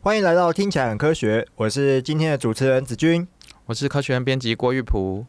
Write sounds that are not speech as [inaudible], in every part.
欢迎来到听起来很科学，我是今天的主持人子君，我是科学人编辑郭玉璞。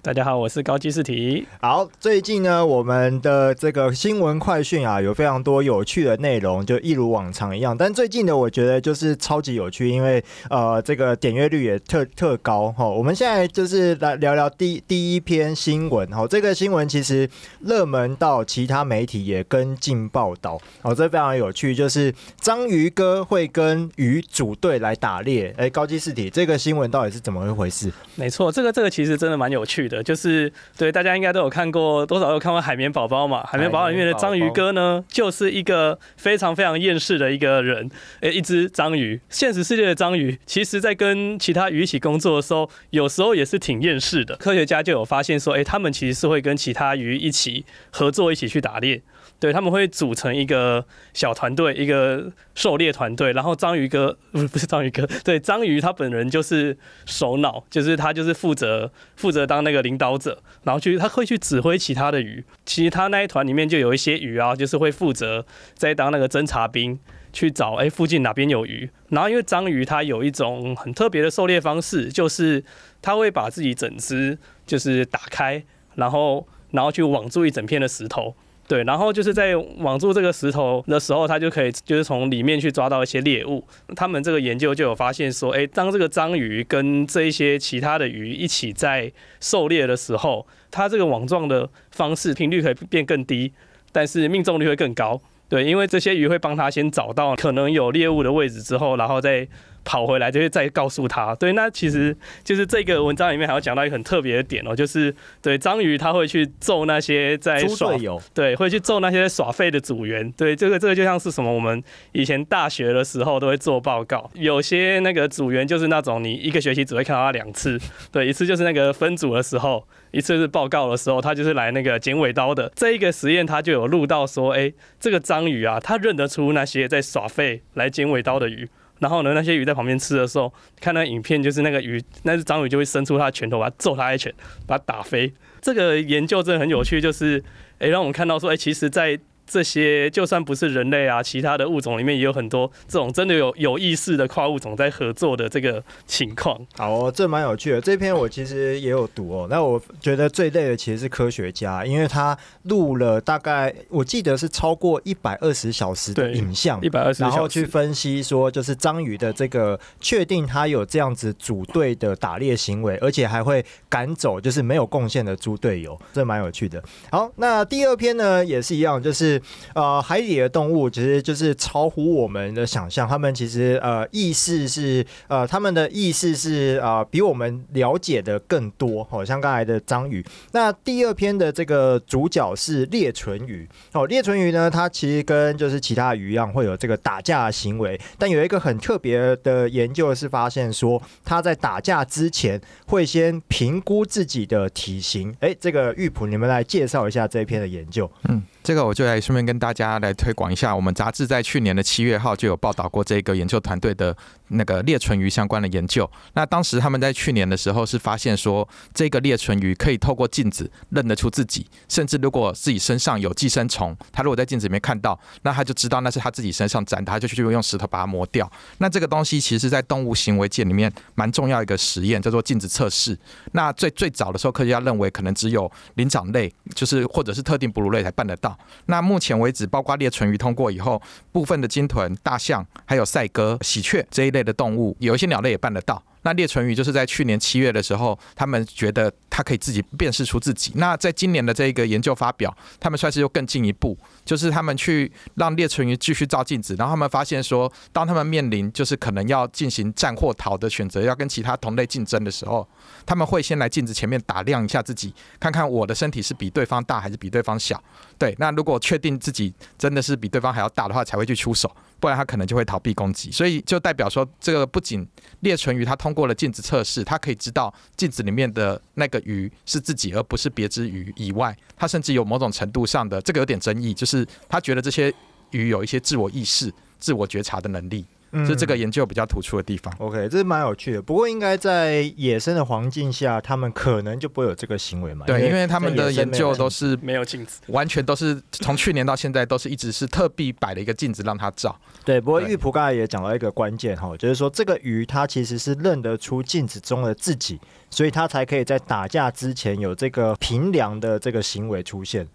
大家好，我是高基试题。好，最近呢，我们的这个新闻快讯啊，有非常多有趣的内容，就一如往常一样。但最近的，我觉得就是超级有趣，因为呃，这个点阅率也特特高哈。我们现在就是来聊聊第第一篇新闻哈。这个新闻其实热门到其他媒体也跟进报道哦，这非常有趣。就是章鱼哥会跟鱼组队来打猎。哎，高基试题，这个新闻到底是怎么一回事？没错，这个这个其实真的蛮有趣。的就是对大家应该都有看过，多少有看过《海绵宝宝》嘛，《海绵宝宝》里面的章鱼哥呢，就是一个非常非常厌世的一个人，诶，一只章鱼。现实世界的章鱼，其实在跟其他鱼一起工作的时候，有时候也是挺厌世的。科学家就有发现说，诶，他们其实是会跟其他鱼一起合作，一起去打猎。对，他们会组成一个小团队，一个狩猎团队。然后章鱼哥，不 [laughs] 是不是章鱼哥，对，章鱼他本人就是首脑，就是他就是负责负责当那个领导者，然后去他会去指挥其他的鱼。其实他那一团里面就有一些鱼啊，就是会负责在当那个侦察兵，去找哎附近哪边有鱼。然后因为章鱼它有一种很特别的狩猎方式，就是它会把自己整只就是打开，然后然后去网住一整片的石头。对，然后就是在网住这个石头的时候，它就可以就是从里面去抓到一些猎物。他们这个研究就有发现说，哎，当这个章鱼跟这一些其他的鱼一起在狩猎的时候，它这个网状的方式频率可以变更低，但是命中率会更高。对，因为这些鱼会帮它先找到可能有猎物的位置之后，然后再。跑回来就会再告诉他。对，那其实就是这个文章里面还要讲到一个很特别的点哦，就是对章鱼他会去揍那些在耍友，对，会去揍那些耍废的组员。对，这个这个就像是什么？我们以前大学的时候都会做报告，有些那个组员就是那种你一个学期只会看到他两次，对，一次就是那个分组的时候，一次是报告的时候，他就是来那个剪尾刀的。这一个实验他就有录到说，哎，这个章鱼啊，他认得出那些在耍废来剪尾刀的鱼。然后呢？那些鱼在旁边吃的时候，看那影片，就是那个鱼，那只章鱼就会伸出它的拳头，把它揍它一拳，把它打飞。这个研究真的很有趣，就是诶，让我们看到说，诶，其实，在。这些就算不是人类啊，其他的物种里面也有很多这种真的有有意识的跨物种在合作的这个情况。好，这蛮有趣的。这篇我其实也有读哦。那我觉得最累的其实是科学家，因为他录了大概我记得是超过一百二十小时的影像，一百二十小然后去分析说就是章鱼的这个确定他有这样子组队的打猎行为，而且还会赶走就是没有贡献的猪队友，这蛮有趣的。好，那第二篇呢也是一样，就是。呃，海底的动物其实就是超乎我们的想象，他们其实呃意识是呃他们的意识是啊比我们了解的更多。好、像刚才的章鱼，那第二篇的这个主角是裂唇鱼。哦，裂唇鱼呢，它其实跟就是其他鱼一样会有这个打架的行为，但有一个很特别的研究是发现说，它在打架之前会先评估自己的体型。哎，这个玉璞，你们来介绍一下这一篇的研究。嗯。这个我就来顺便跟大家来推广一下，我们杂志在去年的七月号就有报道过这个研究团队的。那个裂唇鱼相关的研究，那当时他们在去年的时候是发现说，这个裂唇鱼可以透过镜子认得出自己，甚至如果自己身上有寄生虫，它如果在镜子里面看到，那他就知道那是他自己身上长的，他就去用石头把它磨掉。那这个东西其实在动物行为界里面蛮重要一个实验，叫做镜子测试。那最最早的时候，科学家认为可能只有灵长类，就是或者是特定哺乳类才办得到。那目前为止，包括裂唇鱼通过以后，部分的鲸豚、大象、还有赛鸽、喜鹊这一类。类的动物有一些鸟类也办得到。那列唇鱼就是在去年七月的时候，他们觉得它可以自己辨识出自己。那在今年的这个研究发表，他们算是又更进一步，就是他们去让列唇鱼继续照镜子，然后他们发现说，当他们面临就是可能要进行战或逃的选择，要跟其他同类竞争的时候，他们会先来镜子前面打量一下自己，看看我的身体是比对方大还是比对方小。对，那如果确定自己真的是比对方还要大的话，才会去出手。不然他可能就会逃避攻击，所以就代表说，这个不仅列存鱼，他通过了镜子测试，他可以知道镜子里面的那个鱼是自己，而不是别只鱼以外，他甚至有某种程度上的这个有点争议，就是他觉得这些鱼有一些自我意识、自我觉察的能力。是这个研究比较突出的地方。OK，这是蛮有趣的。不过应该在野生的环境下，他们可能就不会有这个行为嘛？对，因为他们的研究都是没有镜子，完全都是从去年到现在都是一直是特地摆了一个镜子让他照。对，不过玉璞刚才也讲到一个关键哈，就是说这个鱼它其实是认得出镜子中的自己，所以它才可以在打架之前有这个平凉的这个行为出现。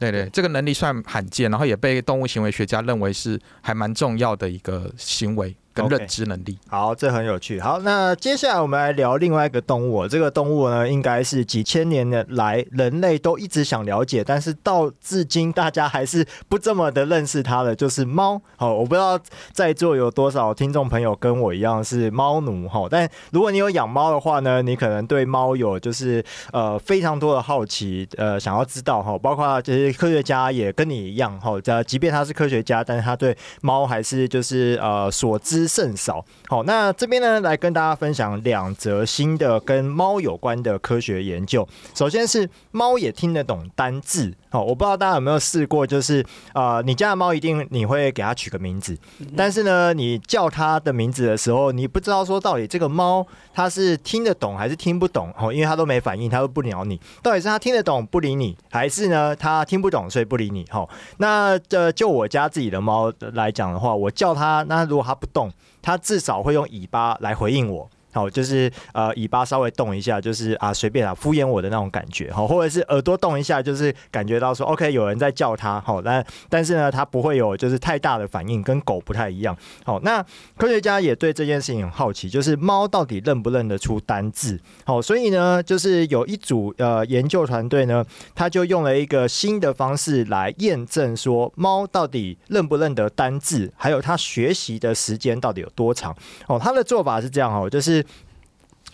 对对，这个能力算罕见，然后也被动物行为学家认为是还蛮重要的一个行为。跟认知能力好，这很有趣。好，那接下来我们来聊另外一个动物。这个动物呢，应该是几千年来人类都一直想了解，但是到至今大家还是不这么的认识它的，就是猫。好，我不知道在座有多少听众朋友跟我一样是猫奴哈。但如果你有养猫的话呢，你可能对猫有就是呃非常多的好奇，呃想要知道哈。包括这些科学家也跟你一样哈。这即便他是科学家，但是他对猫还是就是呃所知。之甚少。好，那这边呢，来跟大家分享两则新的跟猫有关的科学研究。首先是猫也听得懂单字。好，我不知道大家有没有试过，就是呃，你家的猫一定你会给它取个名字，但是呢，你叫它的名字的时候，你不知道说到底这个猫它是听得懂还是听不懂。哦，因为它都没反应，它都不鸟你，到底是它听得懂不理你，还是呢它听不懂所以不理你？哈，那呃，就我家自己的猫来讲的话，我叫它，那如果它不动。它至少会用尾巴来回应我。好，就是呃，尾巴稍微动一下，就是啊，随便啊，敷衍我的那种感觉，好，或者是耳朵动一下，就是感觉到说，OK，有人在叫它，好，但但是呢，它不会有就是太大的反应，跟狗不太一样，好，那科学家也对这件事情很好奇，就是猫到底认不认得出单字，好，所以呢，就是有一组呃研究团队呢，他就用了一个新的方式来验证说，猫到底认不认得单字，还有它学习的时间到底有多长，哦，他的做法是这样哦，就是。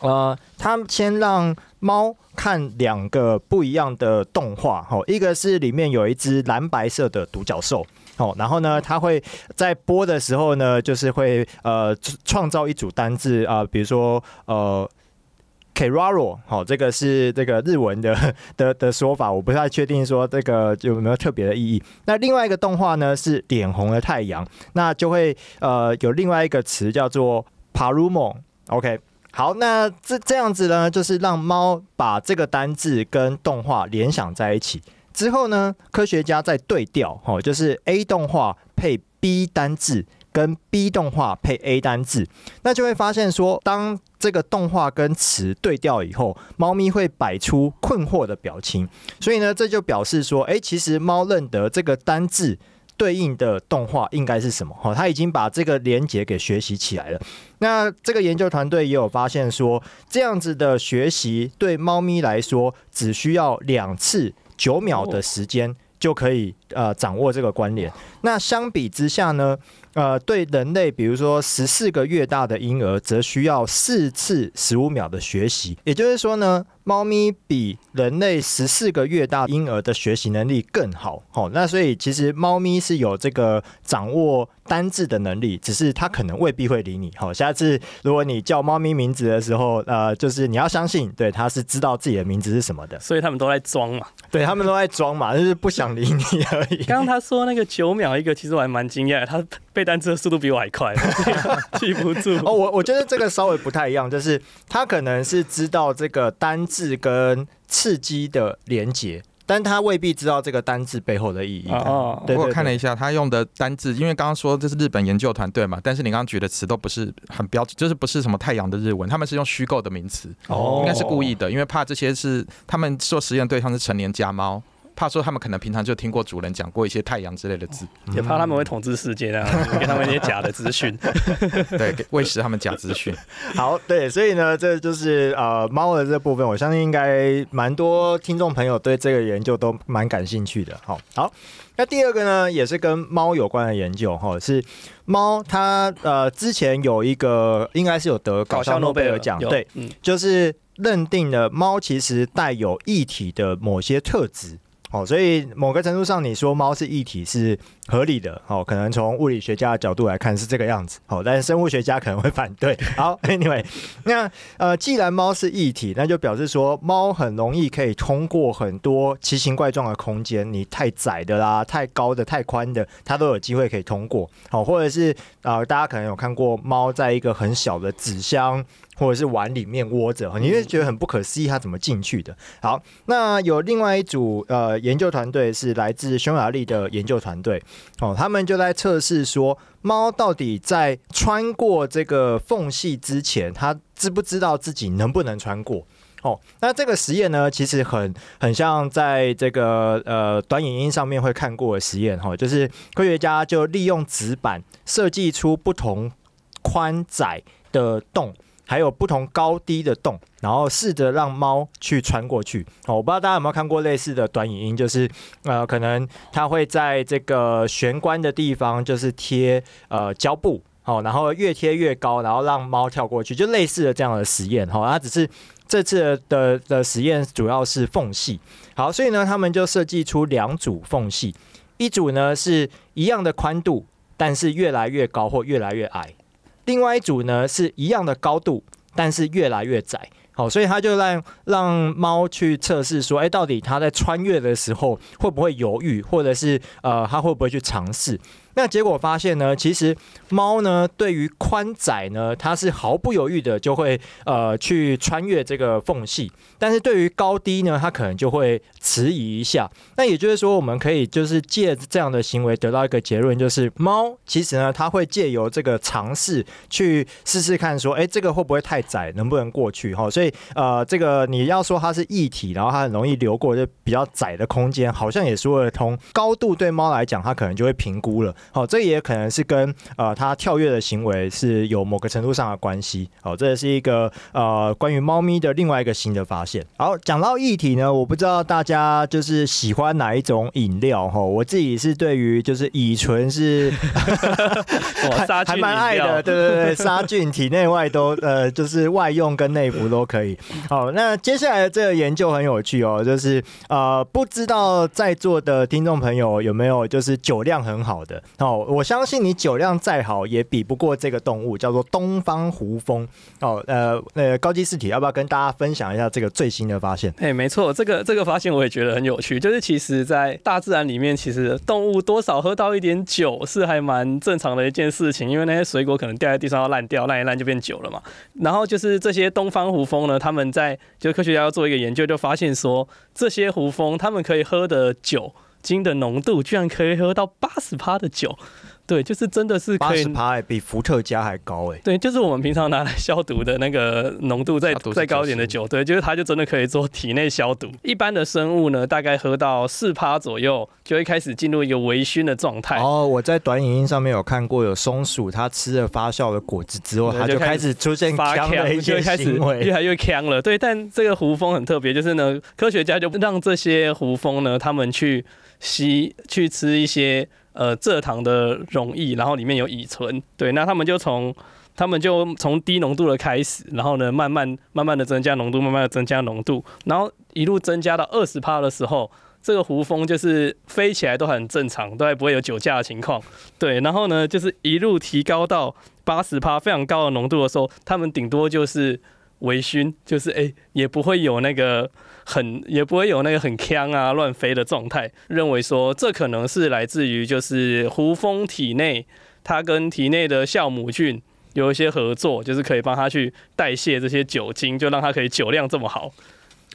呃，他先让猫看两个不一样的动画，哈，一个是里面有一只蓝白色的独角兽，哦，然后呢，它会在播的时候呢，就是会呃创造一组单字啊，比如说呃 k a r a 好，这个是这个日文的的的说法，我不太确定说这个有没有特别的意义。那另外一个动画呢是脸红的太阳，那就会呃有另外一个词叫做 p a r u m o o k 好，那这这样子呢，就是让猫把这个单字跟动画联想在一起。之后呢，科学家再对调，哦，就是 A 动画配 B 单字，跟 B 动画配 A 单字，那就会发现说，当这个动画跟词对调以后，猫咪会摆出困惑的表情。所以呢，这就表示说，哎，其实猫认得这个单字。对应的动画应该是什么？哈，他已经把这个连接给学习起来了。那这个研究团队也有发现说，这样子的学习对猫咪来说，只需要两次九秒的时间就可以呃掌握这个关联。那相比之下呢，呃，对人类，比如说十四个月大的婴儿，则需要四次十五秒的学习。也就是说呢。猫咪比人类十四个月大婴儿的学习能力更好，好，那所以其实猫咪是有这个掌握单字的能力，只是它可能未必会理你，好，下次如果你叫猫咪名字的时候，呃，就是你要相信，对，它是知道自己的名字是什么的，所以他们都在装嘛，对他们都在装嘛，[laughs] 就是不想理你而已。刚刚他说那个九秒一个，其实我还蛮惊讶，他背单词的速度比我还快，[laughs] 记不住。哦，我我觉得这个稍微不太一样，就是他可能是知道这个单。字跟刺激的连接。但他未必知道这个单字背后的意义。哦，我看了一下，他用的单字，因为刚刚说这是日本研究团队嘛，但是你刚刚举的词都不是很标，准，就是不是什么太阳的日文，他们是用虚构的名词，哦，应该是故意的，因为怕这些是他们做实验对象是成年家猫。怕说他们可能平常就听过主人讲过一些太阳之类的字，也怕他们会统治世界啊，[laughs] 给他们一些假的资讯，[laughs] 对，喂食他们假资讯。[laughs] 好，对，所以呢，这就是呃猫的这部分，我相信应该蛮多听众朋友对这个研究都蛮感兴趣的。好好，那第二个呢，也是跟猫有关的研究哈，是猫它呃之前有一个应该是有得搞笑诺贝尔奖，对，就是认定了猫其实带有异体的某些特质。哦，所以某个程度上，你说猫是一体是合理的。哦，可能从物理学家的角度来看是这个样子。哦，但是生物学家可能会反对。好，Anyway，那呃，既然猫是一体，那就表示说猫很容易可以通过很多奇形怪状的空间。你太窄的啦，太高的、太宽的，它都有机会可以通过。好，或者是呃，大家可能有看过猫在一个很小的纸箱。或者是碗里面窝着，你会觉得很不可思议，它怎么进去的？好，那有另外一组呃研究团队是来自匈牙利的研究团队，哦，他们就在测试说猫到底在穿过这个缝隙之前，它知不知道自己能不能穿过？哦，那这个实验呢，其实很很像在这个呃短影音上面会看过的实验，哈，就是科学家就利用纸板设计出不同宽窄的洞。还有不同高低的洞，然后试着让猫去穿过去。哦，我不知道大家有没有看过类似的短影音，就是呃，可能它会在这个玄关的地方，就是贴呃胶布，好，然后越贴越高，然后让猫跳过去，就类似的这样的实验，哈。它只是这次的的实验主要是缝隙，好，所以呢，他们就设计出两组缝隙，一组呢是一样的宽度，但是越来越高或越来越矮。另外一组呢是一样的高度，但是越来越窄，好，所以他就让让猫去测试，说，哎，到底它在穿越的时候会不会犹豫，或者是呃，它会不会去尝试？那结果发现呢，其实猫呢对于宽窄呢，它是毫不犹豫的就会呃去穿越这个缝隙，但是对于高低呢，它可能就会迟疑一下。那也就是说，我们可以就是借这样的行为得到一个结论，就是猫其实呢，它会借由这个尝试去试试看，说哎，这个会不会太窄，能不能过去？哈，所以呃，这个你要说它是异体，然后它很容易流过这比较窄的空间，好像也说得通。高度对猫来讲，它可能就会评估了。好，这也可能是跟呃它跳跃的行为是有某个程度上的关系。好，这也是一个呃关于猫咪的另外一个新的发现。好，讲到液体呢，我不知道大家就是喜欢哪一种饮料哈。我自己是对于就是乙醇是，[laughs] 还蛮爱的，对对对，杀菌体内外都呃就是外用跟内服都可以。好，那接下来这个研究很有趣哦，就是呃不知道在座的听众朋友有没有就是酒量很好的。哦，我相信你酒量再好，也比不过这个动物，叫做东方胡蜂。哦，呃呃，高级尸体，要不要跟大家分享一下这个最新的发现？哎，没错，这个这个发现我也觉得很有趣。就是其实，在大自然里面，其实动物多少喝到一点酒是还蛮正常的一件事情，因为那些水果可能掉在地上要烂掉，烂一烂就变酒了嘛。然后就是这些东方胡蜂呢，他们在就科学家要做一个研究，就发现说这些胡蜂它们可以喝的酒。金的浓度居然可以喝到八十趴的酒。对，就是真的是可以比伏特加还高哎！对，就是我们平常拿来消毒的那个浓度再再高一点的酒，对，就是它就真的可以做体内消毒。一般的生物呢，大概喝到四趴左右，就会开始进入一个微醺的状态。哦，我在短影音上面有看过，有松鼠它吃了发酵的果子之后，它就开始出现呛，就开始越来越呛了。对，但这个胡蜂很特别，就是呢，科学家就让这些胡蜂呢，他们去吸去吃一些。呃，蔗糖的溶液，然后里面有乙醇，对，那他们就从，他们就从低浓度的开始，然后呢，慢慢慢慢的增加浓度，慢慢的增加浓度，然后一路增加到二十帕的时候，这个胡蜂就是飞起来都很正常，都还不会有酒驾的情况，对，然后呢，就是一路提高到八十帕非常高的浓度的时候，他们顶多就是。微醺就是哎，也不会有那个很，也不会有那个很呛啊乱飞的状态。认为说这可能是来自于就是胡蜂体内，它跟体内的酵母菌有一些合作，就是可以帮它去代谢这些酒精，就让它可以酒量这么好。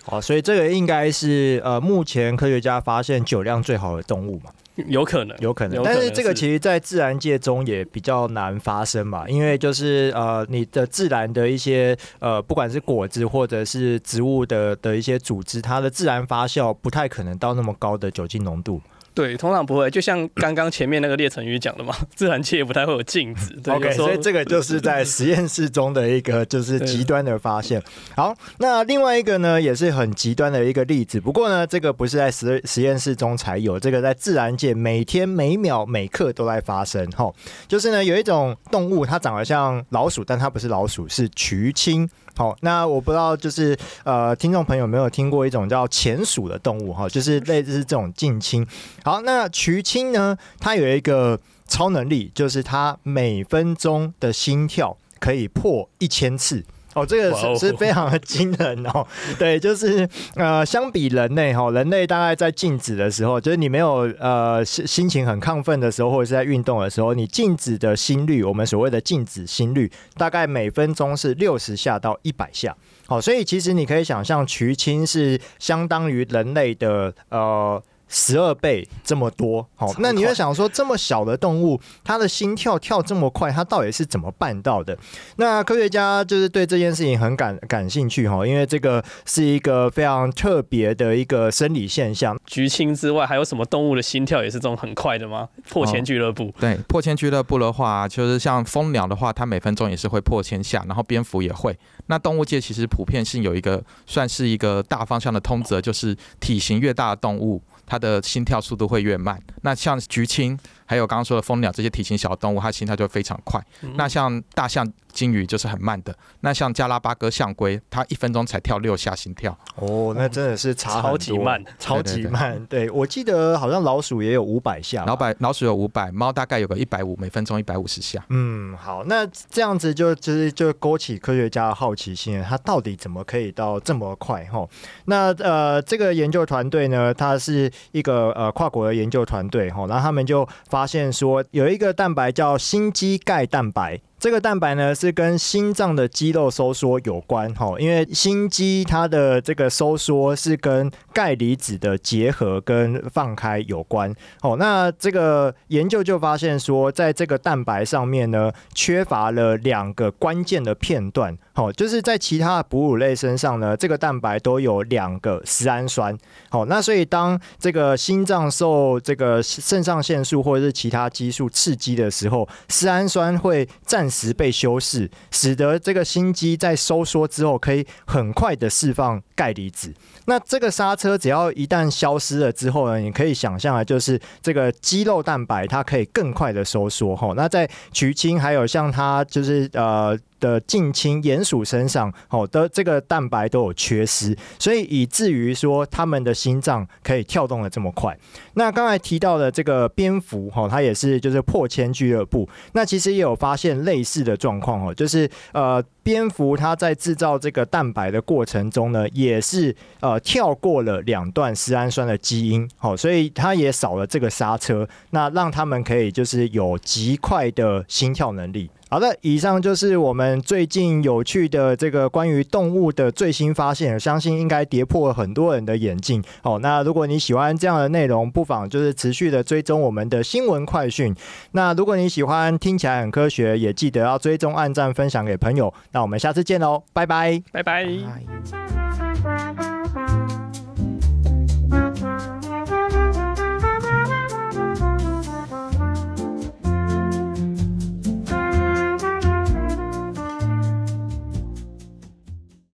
好，所以这个应该是呃，目前科学家发现酒量最好的动物嘛。有可能，有可能，但是这个其实，在自然界中也比较难发生嘛，因为就是呃，你的自然的一些呃，不管是果子或者是植物的的一些组织，它的自然发酵不太可能到那么高的酒精浓度。对，通常不会，就像刚刚前面那个列成语讲的嘛，[laughs] 自然界不太会有镜子。OK，所以这个就是在实验室中的一个就是极端的发现。好，那另外一个呢，也是很极端的一个例子，不过呢，这个不是在实实验室中才有，这个在自然界每天每秒每刻都在发生。哈，就是呢，有一种动物，它长得像老鼠，但它不是老鼠，是渠青。好，那我不知道，就是呃，听众朋友有没有听过一种叫潜鼠的动物哈，就是类似这种近亲。好，那渠青呢，它有一个超能力，就是它每分钟的心跳可以破一千次。哦，这个是是非常的惊人哦。[laughs] 对，就是呃，相比人类哈，人类大概在静止的时候，就是你没有呃心心情很亢奋的时候，或者是在运动的时候，你静止的心率，我们所谓的静止心率，大概每分钟是六十下到一百下。哦，所以其实你可以想象，橘青是相当于人类的呃。十二倍这么多，好，那你会想说，这么小的动物，它的心跳跳这么快，它到底是怎么办到的？那科学家就是对这件事情很感感兴趣哈，因为这个是一个非常特别的一个生理现象。橘青之外，还有什么动物的心跳也是这种很快的吗？破千俱乐部，对，破千俱乐部的话，就是像蜂鸟的话，它每分钟也是会破千下，然后蝙蝠也会。那动物界其实普遍性有一个算是一个大方向的通则，就是体型越大的动物。他的心跳速度会越慢。那像菊青。还有刚刚说的蜂鸟这些体型小动物，它心跳就非常快。那像大象、金鱼就是很慢的。那像加拉巴哥象龟，它一分钟才跳六下心跳。哦，那真的是超级慢，超级慢。对我记得好像老鼠也有五百下，老百老鼠有五百，猫大概有个一百五，每分钟一百五十下。嗯，好，那这样子就就是就勾起科学家的好奇心了。它到底怎么可以到这么快？哈，那呃，这个研究团队呢，它是一个呃跨国的研究团队哈，然后他们就发。发现说有一个蛋白叫心肌钙蛋白，这个蛋白呢是跟心脏的肌肉收缩有关哈，因为心肌它的这个收缩是跟钙离子的结合跟放开有关哦。那这个研究就发现说，在这个蛋白上面呢，缺乏了两个关键的片段。好，就是在其他的哺乳类身上呢，这个蛋白都有两个丝氨酸。好，那所以当这个心脏受这个肾上腺素或者是其他激素刺激的时候，丝氨酸会暂时被修饰，使得这个心肌在收缩之后可以很快的释放钙离子。那这个刹车只要一旦消失了之后呢，你可以想象啊，就是这个肌肉蛋白它可以更快的收缩哈。那在橘青还有像它就是呃的近亲鼹鼠身上，好的这个蛋白都有缺失，所以以至于说他们的心脏可以跳动的这么快。那刚才提到的这个蝙蝠哈，它也是就是破千俱乐部，那其实也有发现类似的状况哦，就是呃。蝙蝠它在制造这个蛋白的过程中呢，也是呃跳过了两段丝氨酸的基因，好，所以它也少了这个刹车，那让它们可以就是有极快的心跳能力。好的，以上就是我们最近有趣的这个关于动物的最新发现，相信应该跌破了很多人的眼镜。好，那如果你喜欢这样的内容，不妨就是持续的追踪我们的新闻快讯。那如果你喜欢听起来很科学，也记得要追踪、按赞、分享给朋友。那我们下次见喽，拜拜，拜拜。